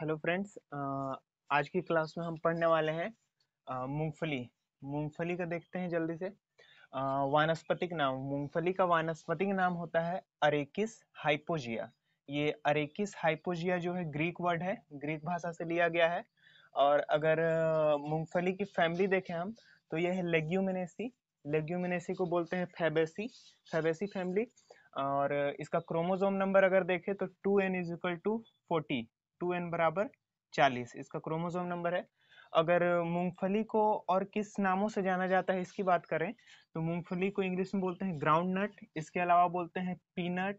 hello friends आज की class में हम पढ़ने वाले हैं मूंगफली मूंगफली का देखते हैं जल्दी से वानस्पतिक नाम मूंगफली का वानस्पतिक नाम होता है अरेकिस हाइपोजिया ये अरेकिस हाइपोजिया जो है ग्रीक वर्ड है ग्रीक भाषा से लिया गया है और अगर मूंगफली की फैमिली देखें हम तो यह है लेग्यूमिनेसी लेग्यूमिनेसी को बोलते हैं फेबेसी फेबेसी फैमिली और इसका क्रोमोजोम नंबर अगर देखें तो two N is equal to forty two N बराबर चालीस इसका क्रोमोजोम नंबर है अगर मूंगफली को और किस नामों से जाना जाता है इसकी बात करें तो मूंगफली को इंग्लिश में बोलते हैं ग्राउंड नट इसके अलावा बोलते हैं पीनट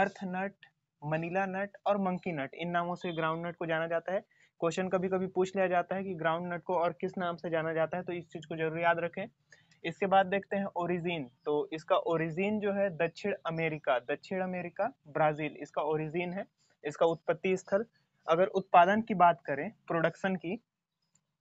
अर्थ नट मनीला नट और मंकी नट इन नामों से ग्राउंड नट को जाना जाता है क्वेश्चन कभी कभी पूछ लिया जाता है कि ग्राउंड नट को और किस नाम से जाना जाता है तो इस चीज़ को जरूर याद रखें इसके बाद देखते हैं ओरिजिन तो इसका ओरिजिन जो है दक्षिण अमेरिका दक्षिण अमेरिका ब्राज़ील इसका ओरिजिन है इसका उत्पत्ति स्थल अगर उत्पादन की बात करें प्रोडक्शन की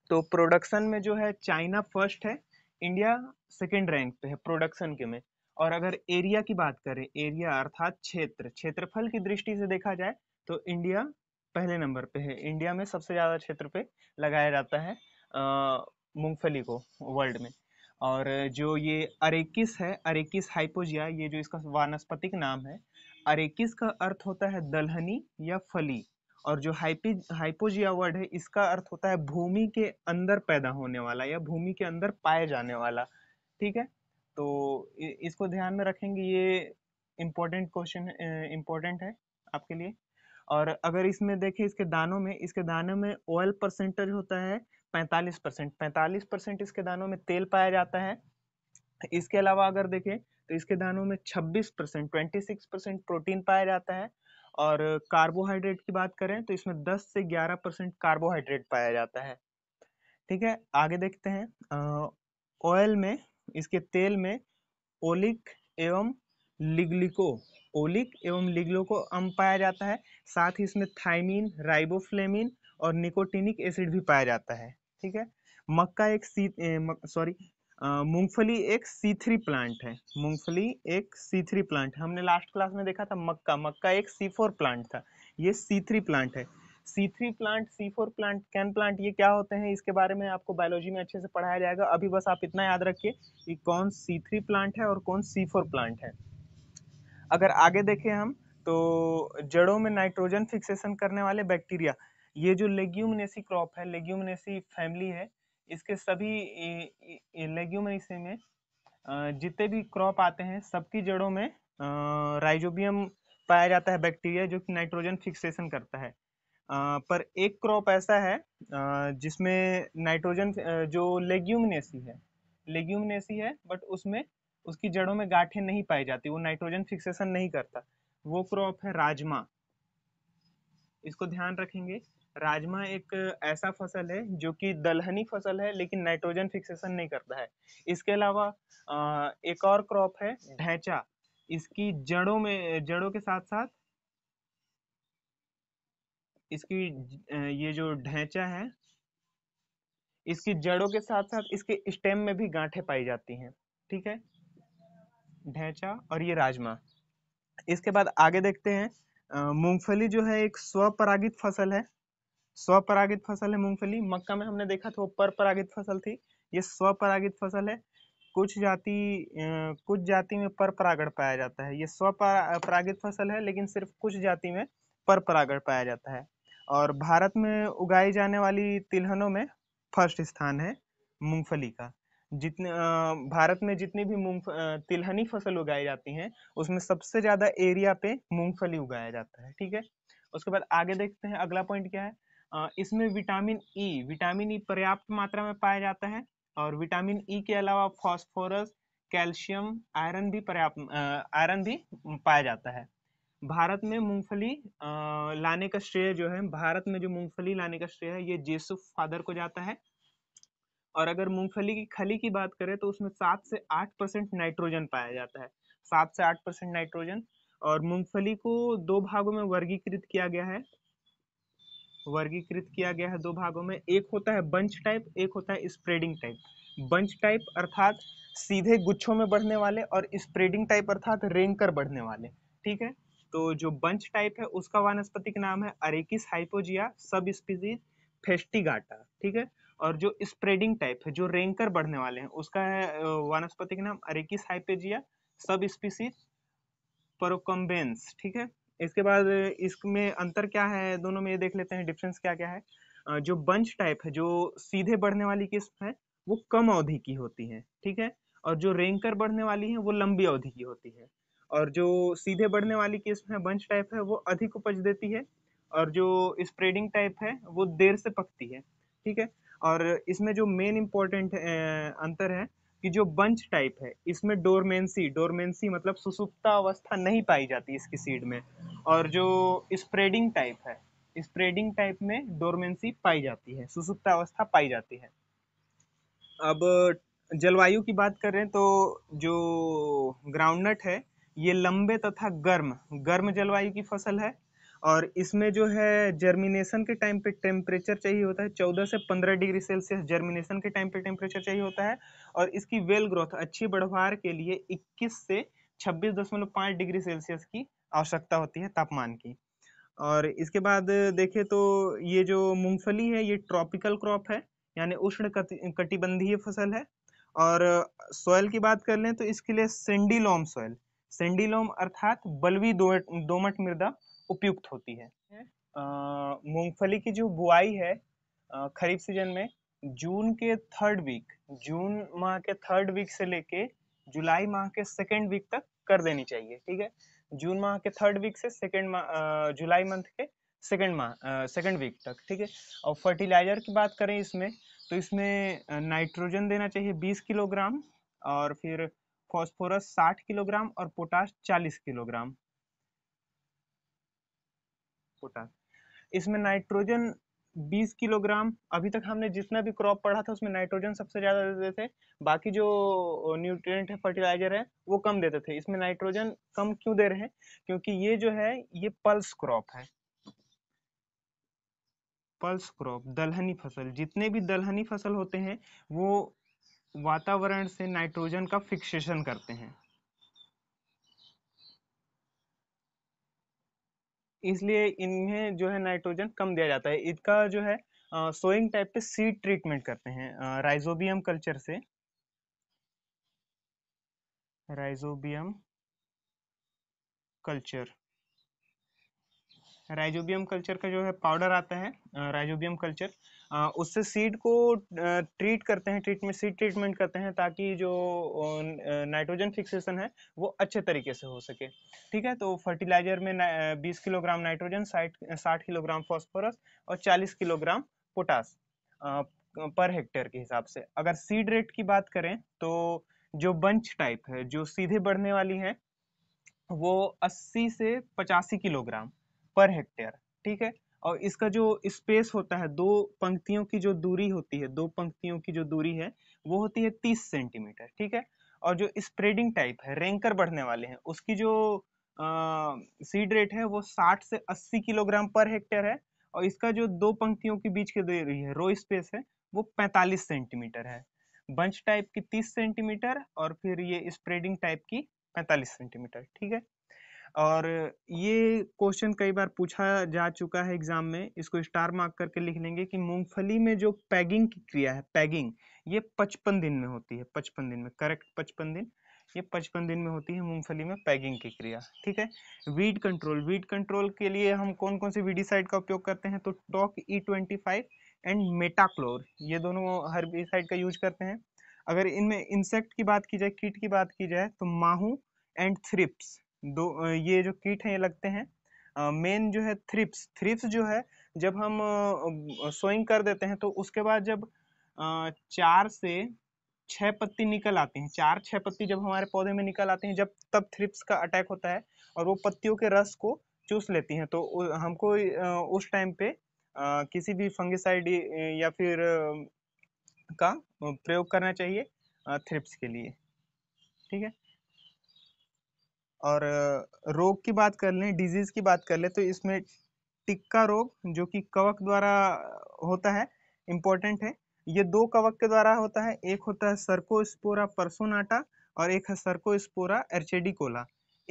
तो प्रोडक्शन में जो है चाइना फर्स्ट है इंडिया सेकेंड रैंक पे है प्रोडक्शन के में और अगर एरिया की बात करें एरिया अर्थात क्षेत्र क्षेत्रफल की दृष्टि से देखा जाए तो इंडिया पहले नंबर पे है इंडिया में सबसे ज़्यादा क्षेत्र पे लगाया जाता है मूंगफली को वर्ल्ड में और जो ये अरेकिस है अरेकिस हाइपोजिया ये जो इसका वानस्पतिक नाम है अरेकिस का अर्थ होता है दलहनी या फली और जो हाइपी हाइपोजिया वर्ड है इसका अर्थ होता है भूमि के अंदर पैदा होने वाला या भूमि के अंदर पाए जाने वाला ठीक है तो इसको ध्यान में रखेंगे ये इम्पोर्टेंट क्वेश्चन इम्पोर्टेंट है आपके लिए और अगर इसमें देखें इसके दानों में इसके दानों में ऑयल परसेंटेज होता है पैंतालीस परसेंट पैंतालीस परसेंट इसके दानों में तेल पाया जाता है इसके अलावा अगर देखें तो इसके दानों में छब्बीस percent twenty six percent protein पाया जाता है और कार्बोहाइड्रेट की बात करें तो इसमें 10 से 11 परसेंट कार्बोहाइड्रेट पाया जाता है ठीक है आगे देखते हैं ऑयल में इसके तेल में ओलिक एवं लिग्लिको ओलिक एवं लिग्लो अम पाया जाता है साथ ही इसमें थाइमिन राइबोफ्लेमिन और निकोटिनिक एसिड भी पाया जाता है ठीक है मक्का एक सी सॉरी मूंगफली एक C3 प्लांट है मूंगफली एक C3 प्लांट हमने लास्ट क्लास में देखा था मक्का मक्का एक C4 प्लांट था ये C3 प्लांट है C3 plant C four plant CAM plant ये क्या होते हैं इसके बारे में आपको बायोलॉजी में अच्छे से पढ़ाया जाएगा अभी बस आप इतना याद रखिए कि कौन C3 प्लांट है और कौन सी फोर प्लांट है अगर आगे देखें हम तो जड़ों में नाइट्रोजन फिक्सेशन करने वाले बैक्टीरिया ये जो लेग्यूमनेसी क्रॉप है लेग्यूमिनेसी फैमिली है इसके सभी लेग्यूमरीसी में जितने भी क्रॉप आते हैं सबकी जड़ों में राइजोबियम पाया जाता है बैक्टीरिया जो कि नाइट्रोजन फिक्सेशन करता है पर एक क्रॉप ऐसा है जिसमें नाइट्रोजन जो लेग्यूमिनेसी है लेग्यूमिनेसी है बट उसमें उसकी जड़ों में गाठे नहीं पाई जाती वो नाइट्रोजन फिक्सेशन नहीं करता वो क्रॉप है राजमा इसको ध्यान रखेंगे राजमा एक ऐसा फसल है जो कि दलहनी फसल है लेकिन नाइट्रोजन फिक्सेशन नहीं करता है इसके अलावा एक और क्रॉप है ढैचा इसकी जड़ों में जड़ों के साथ साथ इसकी ये जो ढैचा है इसकी जड़ों के साथ साथ इसके स्टेम में भी गांठे पाई जाती हैं ठीक है ढैचा और ये राजमा इसके बाद आगे देखते हैं मूंगफली जो है एक स्वपरागित फसल है स्वपरागित फसल है मूंगफली मक्का में हमने देखा था वो पर परागित फसल थी ये स्वपरागित फसल है कुछ जाति कुछ जाति में पर परागण पाया जाता है ये स्वपरागित फसल है लेकिन सिर्फ कुछ जाति में पर परागण पाया जाता है और भारत में उगाई जाने वाली तिलहनों में फर्स्ट स्थान है मूंगफली का जितने भारत में जितनी भी मूंग तिलहनी फसल उगाई जाती हैं उसमें सबसे ज़्यादा एरिया पे मूंगफली उगाया जाता है ठीक है उसके बाद आगे देखते हैं अगला पॉइंट क्या है इसमें vitamin E e, vitamin E e पर्याप्त मात्रा में पाया जाता है और विटामिन ई e के अलावा फॉस्फोरस कैल्शियम आयरन भी पर्याप्त आयरन भी पाया जाता है भारत में मूंगफली लाने का श्रेय जो है भारत में जो मूंगफली लाने का श्रेय है ये जेसुफ फादर को जाता है और अगर मूंगफली की खली की बात करें तो उसमें सात से आठ परसेंट नाइट्रोजन पाया जाता है सात से आठ परसेंट नाइट्रोजन और मूंगफली को दो भागों में वर्गीकृत किया गया है वर्गीकृत किया गया है दो भागों में एक होता है बंच टाइप एक होता है स्प्रेडिंग टाइप बंच टाइप अर्थात सीधे गुच्छों में बढ़ने वाले और स्प्रेडिंग टाइप अर्थात रेंकर बढ़ने वाले ठीक है तो जो बंच टाइप है उसका वानस्पतिक नाम है अरेकिस हाइपोजिया सब स्पीसीज फेस्टिगाटा ठीक है और जो स्प्रेडिंग टाइप है जो रेंकर बढ़ने वाले हैं उसका है वानस्पतिक नाम अरेकिस हाइपोजिया सब स्पीसीज परोकम्बेंस ठीक है इसके बाद इसमें अंतर क्या है दोनों में ये देख लेते हैं डिफरेंस क्या क्या है जो बंच टाइप है जो सीधे बढ़ने वाली किस्म है वो कम अवधि की होती है ठीक है और जो रेंकर बढ़ने वाली है वो लंबी अवधि की होती है और जो सीधे बढ़ने वाली किस्म है बंच टाइप है वो अधिक उपज देती है और जो स्प्रेडिंग टाइप है वो देर से पकती है ठीक है और इसमें जो मेन इम्पोर्टेंट अंतर है कि जो बंच टाइप है इसमें डोरमेंसी डोरमेंसी मतलब सुसुप्ता अवस्था नहीं पाई जाती इसकी सीड में और जो स्प्रेडिंग टाइप है स्प्रेडिंग टाइप में डोरमेंसी पाई जाती है सुसुप्ता अवस्था पाई जाती है अब जलवायु की बात करें तो जो ग्राउंडनट है ये लंबे तथा गर्म गर्म जलवायु की फसल है और इसमें जो है जर्मिनेशन के टाइम पे टेम्परेचर चाहिए होता है चौदह से पंद्रह डिग्री सेल्सियस जर्मिनेशन के टाइम पे टेम्परेचर चाहिए होता है और इसकी वेल ग्रोथ अच्छी बढ़वार के लिए इक्कीस से छब्बीस दशमलव पाँच डिग्री सेल्सियस की आवश्यकता होती है तापमान की और इसके बाद देखें तो ये जो मूंगफली है ये ट्रॉपिकल क्रॉप है यानी उष्ण कटिबंधीय फसल है और सॉयल की बात कर लें तो इसके लिए सेंडिलोम सॉयल सेंडिलोम अर्थात बलवी दोमट मृदा उपयुक्त होती है मूंगफली की जो बुआई है खरीफ सीजन में जून के थर्ड वीक जून माह के थर्ड वीक से लेके जुलाई माह के सेकेंड वीक तक कर देनी चाहिए ठीक है जून माह के थर्ड वीक से सेकेंड माह जुलाई मंथ के सेकेंड माह सेकेंड वीक तक ठीक है और फर्टिलाइजर की बात करें इसमें तो इसमें नाइट्रोजन देना चाहिए 20 किलोग्राम और फिर फॉस्फोरस 60 किलोग्राम और पोटास 40 किलोग्राम पोटास इसमें नाइट्रोजन 20 किलोग्राम अभी तक हमने जितना भी क्रॉप पढ़ा था उसमें नाइट्रोजन सबसे ज़्यादा देते थे बाकी जो न्यूट्रिएंट है फर्टिलाइजर है वो कम देते थे इसमें नाइट्रोजन कम क्यों दे रहे हैं क्योंकि ये जो है ये पल्स क्रॉप है पल्स क्रॉप दलहनी फसल जितने भी दलहनी फसल होते हैं वो वातावरण से नाइट्रोजन का फिक्सेशन करते हैं इसलिए इन्हें जो है नाइट्रोजन कम दिया जाता है इसका जो है सोइंग टाइप पे सीड ट्रीटमेंट करते हैं राइजोबियम कल्चर से राइजोबियम कल्चर राइजोबियम कल्चर का जो है पाउडर आता है राइजोबियम कल्चर उससे सीड को ट्रीट करते हैं ट्रीटमेंट सीड ट्रीटमेंट करते हैं ताकि जो नाइट्रोजन फिक्सेशन है वो अच्छे तरीके से हो सके ठीक है तो फर्टिलाइजर में बीस किलोग्राम नाइट्रोजन साठ साठ किलोग्राम फॉस्फोरस और चालीस किलोग्राम पोटास पर हेक्टेयर के हिसाब से अगर सीड रेट की बात करें तो जो बंच टाइप है जो सीधे बढ़ने वाली है वो अस्सी से पचासी किलोग्राम पर हेक्टेयर ठीक है और इसका जो स्पेस होता है दो पंक्तियों की जो दूरी होती है दो पंक्तियों की जो दूरी है वो होती है तीस सेंटीमीटर ठीक है और जो स्प्रेडिंग टाइप है रैंकर बढ़ने वाले हैं उसकी जो सीड रेट है वो साठ से अस्सी किलोग्राम पर हेक्टेयर है और इसका जो दो पंक्तियों के बीच की दूरी है रो स्पेस है वो पैंतालीस सेंटीमीटर है बंच टाइप की तीस सेंटीमीटर और फिर ये स्प्रेडिंग टाइप की पैंतालीस सेंटीमीटर ठीक है और ये क्वेश्चन कई बार पूछा जा चुका है एग्जाम में इसको स्टार मार्क करके लिख लेंगे कि मूंगफली में जो पैगिंग की क्रिया है पैगिंग ये पचपन दिन में होती है पचपन दिन में करेक्ट पचपन दिन ये पचपन दिन में होती है मूंगफली में पैगिंग की क्रिया ठीक है वीड कंट्रोल वीड कंट्रोल के लिए हम कौन कौन से वीडीसाइड का उपयोग करते हैं तो Tok E twenty five and metolachlor ये दोनों हर्बिसाइड का यूज करते हैं अगर इनमें इंसेक्ट की बात की जाए कीट की बात की जाए तो माहू एंड थ्रिप्स दो ये जो कीट हैं ये लगते हैं मेन जो है थ्रिप्स थ्रिप्स जो है जब हम सोइंग कर देते हैं तो उसके बाद जब चार से छह पत्ती निकल आती हैं चार छः पत्ती जब हमारे पौधे में निकल आते हैं जब तब थ्रिप्स का अटैक होता है और वो पत्तियों के रस को चूस लेती हैं तो हमको उस टाइम पे किसी भी फंगिसाइड या फिर का प्रयोग करना चाहिए थ्रिप्स के लिए ठीक है और रोग की बात कर लें डिजीज़ की बात कर लें तो इसमें टिक्का रोग जो कि कवक द्वारा होता है इम्पोर्टेंट है ये दो कवक के द्वारा होता है एक होता है सर्कोस्पोरा परसोनाटा और एक है सर्कोस्पोरा एर्चेडिकोला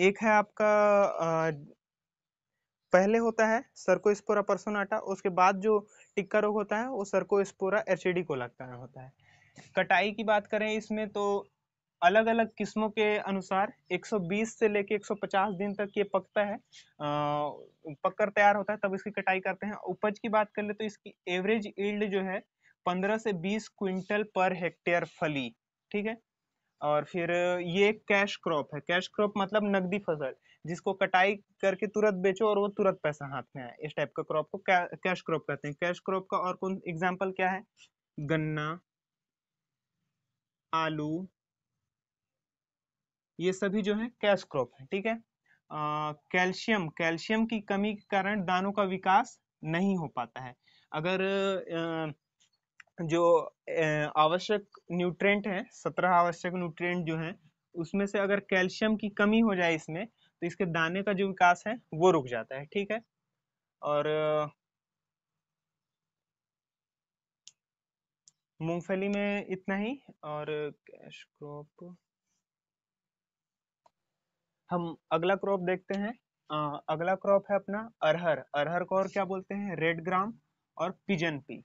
एक है आपका आ, पहले होता है सर्कोस्पोरा परसोनाटा उसके बाद जो टिक्का रोग होता है वो सर्कोस्पोरा एर्चेडिकोला का होता है कटाई की बात करें इसमें तो अलग अलग किस्मों के अनुसार 120 से लेके 150 दिन तक ये पकता है पककर तैयार होता है तब इसकी कटाई करते हैं उपज की बात कर ले तो इसकी एवरेज ईल्ड जो है 15 से 20 क्विंटल पर हेक्टेयर फली ठीक है और फिर ये कैश क्रॉप है कैश क्रॉप मतलब नकदी फसल जिसको कटाई करके तुरंत बेचो और वो तुरंत पैसा हाथ में आए इस टाइप का क्रॉप को कै, कैश क्रॉप कहते हैं कैश क्रॉप का और कौन एग्जाम्पल क्या है गन्ना आलू ये सभी जो है कैश क्रॉप है ठीक है कैल्शियम कैल्शियम की कमी के कारण दानों का विकास नहीं हो पाता है अगर आ, जो आवश्यक न्यूट्रेंट है सत्रह आवश्यक न्यूट्रेंट जो है उसमें से अगर कैल्शियम की कमी हो जाए इसमें तो इसके दाने का जो विकास है वो रुक जाता है ठीक है और मूंगफली में इतना ही और कैश क्रॉप हम अगला क्रॉप देखते हैं आ, अगला क्रॉप है अपना अरहर अरहर को और क्या बोलते हैं रेड ग्राम और पिजन पी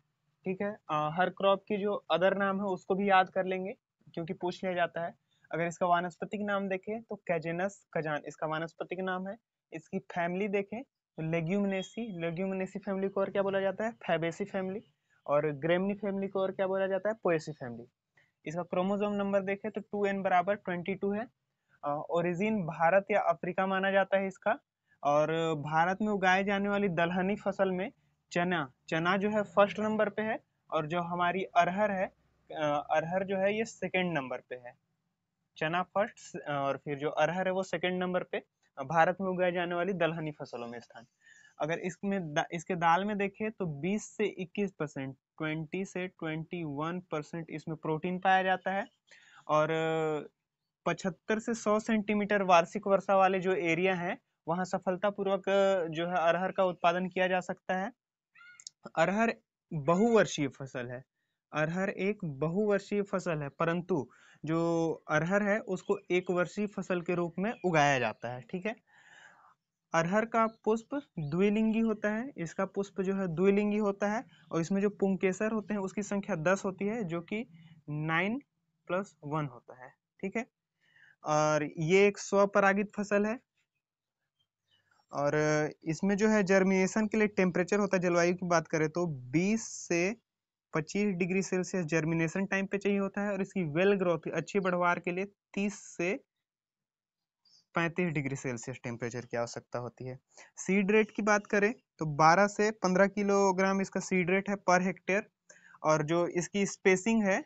ठीक है आ, हर क्रॉप की जो अदर नाम है उसको भी याद कर लेंगे क्योंकि पूछ लिया जाता है अगर इसका वानस्पतिक नाम देखें तो कैजेनस कजान इसका वानस्पतिक नाम है इसकी फैमिली देखें तो लेग्यूमनेसी लेग्यूमनेसी फैमिली को और क्या बोला जाता है फैबेसी फैमिली और ग्रेमनी फैमिली को और क्या बोला जाता है पोएसी फैमिली इसका क्रोमोजोम नंबर देखें तो टू एन बराबर ट्वेंटी टू है ओरिजिन भारत या अफ्रीका माना जाता है इसका और भारत में उगाए जाने वाली दलहनी फसल में चना चना जो है फर्स्ट नंबर पे है और जो हमारी अरहर है अरहर जो है ये सेकेंड नंबर पे है चना फर्स्ट और फिर जो अरहर है वो सेकेंड नंबर पे भारत में उगाए जाने वाली दलहनी फसलों में स्थान अगर इसमें दा, इसके दाल में देखें तो 20 से 21 परसेंट ट्वेंटी से 21 परसेंट इसमें प्रोटीन पाया जाता है और पचहत्तर से सौ सेंटीमीटर वार्षिक वर्षा वाले जो एरिया हैं वहाँ सफलतापूर्वक जो है अरहर का उत्पादन किया जा सकता है अरहर बहुवर्षीय फसल है अरहर एक बहुवर्षीय फसल है परंतु जो अरहर है उसको एक वर्षीय फसल के रूप में उगाया जाता है ठीक है अरहर का पुष्प द्विलिंगी होता है इसका पुष्प जो है द्विलिंगी होता है और इसमें जो पुंकेसर होते हैं उसकी संख्या दस होती है जो कि नाइन प्लस वन होता है ठीक है और ये एक स्वपरागित फसल है और इसमें जो है जर्मिनेशन के लिए टेम्परेचर होता है जलवायु की बात करें तो 20 से 25 डिग्री सेल्सियस जर्मिनेशन टाइम पे चाहिए होता है और इसकी वेल ग्रोथ अच्छी बढ़वार के लिए 30 से 35 डिग्री सेल्सियस टेम्परेचर की आवश्यकता होती है सीड रेट की बात करें तो 12 से 15 किलोग्राम इसका सीड रेट है पर हेक्टेयर और जो इसकी स्पेसिंग है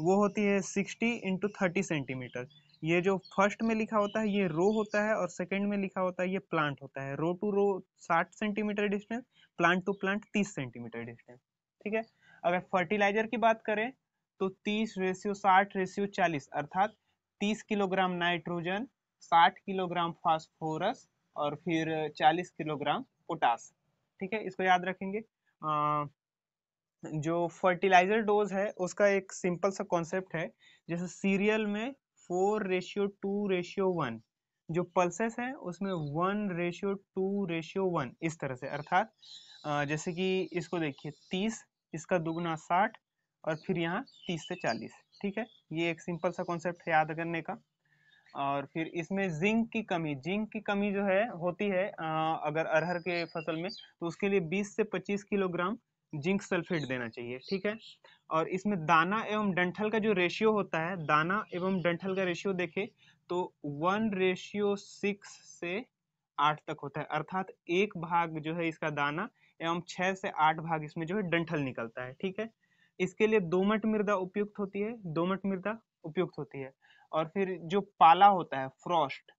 वो होती है सिक्सटी इंटू थर्टी सेंटीमीटर ये जो फर्स्ट में लिखा होता है ये रो होता है और सेकंड में लिखा होता है ये प्लांट होता है रो टू रो साठ centimetre distance plant to plant तीस सेंटीमीटर डिस्टेंस ठीक है अगर फर्टिलाइजर की बात करें तो तीस रेशियो साठ रेशियो चालीस अर्थात तीस किलोग्राम नाइट्रोजन साठ किलोग्राम फॉस्फोरस और फिर चालीस किलोग्राम पोटास ठीक है इसको याद रखेंगे आ, जो फर्टिलाइजर डोज है उसका एक सिंपल सा कॉन्सेप्ट है जैसे सीरियल में four ratio two ratio one जो पल्सेस हैं उसमें one ratio two ratio one इस तरह से अर्थात जैसे कि इसको देखिए तीस इसका दुगना साठ और फिर यहाँ तीस से चालीस ठीक है ये एक सिंपल सा कॉन्सेप्ट है याद करने का और फिर इसमें जिंक की कमी जिंक की कमी जो है होती है अगर अरहर के फसल में तो उसके लिए 20 से 25 किलोग्राम जिंक सल्फेट देना चाहिए ठीक है और इसमें दाना एवं डंठल का जो रेशियो होता है दाना एवं डंठल का रेशियो देखे तो वन रेशियो सिक्स से आठ तक होता है अर्थात एक भाग जो है इसका दाना एवं छः से आठ भाग इसमें जो है डंठल निकलता है ठीक है इसके लिए दोमट मृदा उपयुक्त होती है दोमट मृदा उपयुक्त होती है और फिर जो पाला होता है फ्रॉस्ट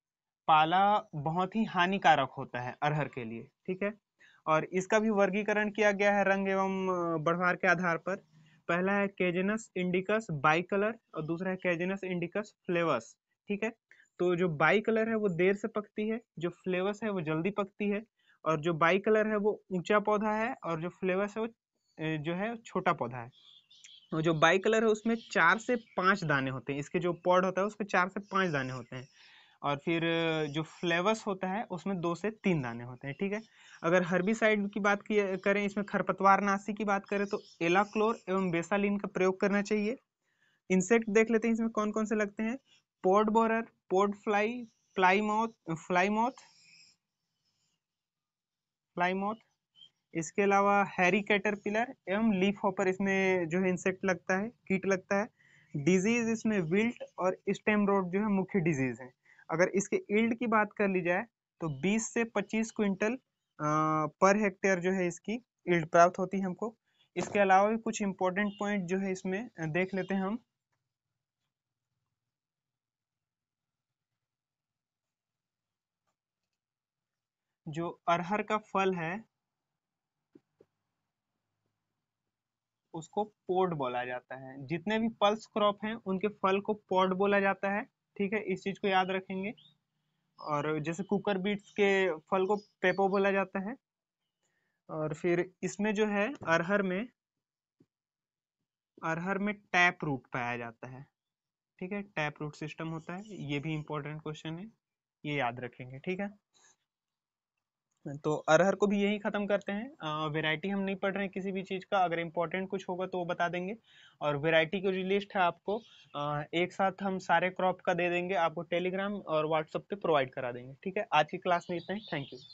पाला बहुत ही हानिकारक होता है अरहर के लिए ठीक है और इसका भी वर्गीकरण किया गया है रंग एवं बढ़वार के आधार पर पहला है केजेनस इंडिकस बाई कलर और दूसरा है केजेनस इंडिकस फ्लेवस ठीक है तो जो बाई कलर है वो देर से पकती है जो फ्लेवस है वो जल्दी पकती है और जो बाई कलर है वो ऊंचा पौधा है और जो फ्लेवस है वो जो है छोटा पौधा है और जो बाई कलर है उसमें चार से पांच दाने होते हैं इसके जो पॉड होता है उसमें चार से पांच दाने होते हैं और फिर जो फ्लेवस होता है उसमें दो से तीन दाने होते हैं ठीक है अगर हर्बिसाइड की बात की करें इसमें खरपतवार नाशी की बात करें तो एलाक्लोर एवं बेसालिन का प्रयोग करना चाहिए इंसेक्ट देख लेते हैं इसमें कौन कौन से लगते हैं pod borer pod fly fly moth fly moth fly moth इसके अलावा हैरी कैटर पिलर एवं लीफ हॉपर इसमें जो है इंसेक्ट लगता है कीट लगता है डिजीज इसमें विल्ट और स्टेम रोड जो है मुख्य डिजीज है अगर इसके ईल्ड की बात कर ली जाए तो 20 से 25 क्विंटल पर हेक्टेयर जो है इसकी ईल्ड प्राप्त होती है हमको इसके अलावा भी कुछ इंपॉर्टेंट पॉइंट जो है इसमें देख लेते हैं हम जो अरहर का फल है उसको पोड बोला जाता है जितने भी पल्स क्रॉप हैं उनके फल को पॉड बोला जाता है ठीक है इस चीज़ को याद रखेंगे और जैसे कुकर बीट्स के फल को पेपो बोला जाता है और फिर इसमें जो है अरहर में अरहर में टैप रूट पाया जाता है ठीक है टैप रूट सिस्टम होता है ये भी इम्पोर्टेंट क्वेश्चन है ये याद रखेंगे ठीक है तो अरहर को भी यही ख़त्म करते हैं वेराइटी हम नहीं पढ़ रहे हैं किसी भी चीज़ का अगर इम्पोर्टेंट कुछ होगा तो वो बता देंगे और वेराइटी की जो लिस्ट है आपको आ, एक साथ हम सारे क्रॉप का दे देंगे आपको टेलीग्राम और व्हाट्सअप पे प्रोवाइड करा देंगे ठीक है आज की क्लास में इतना ही थैंक यू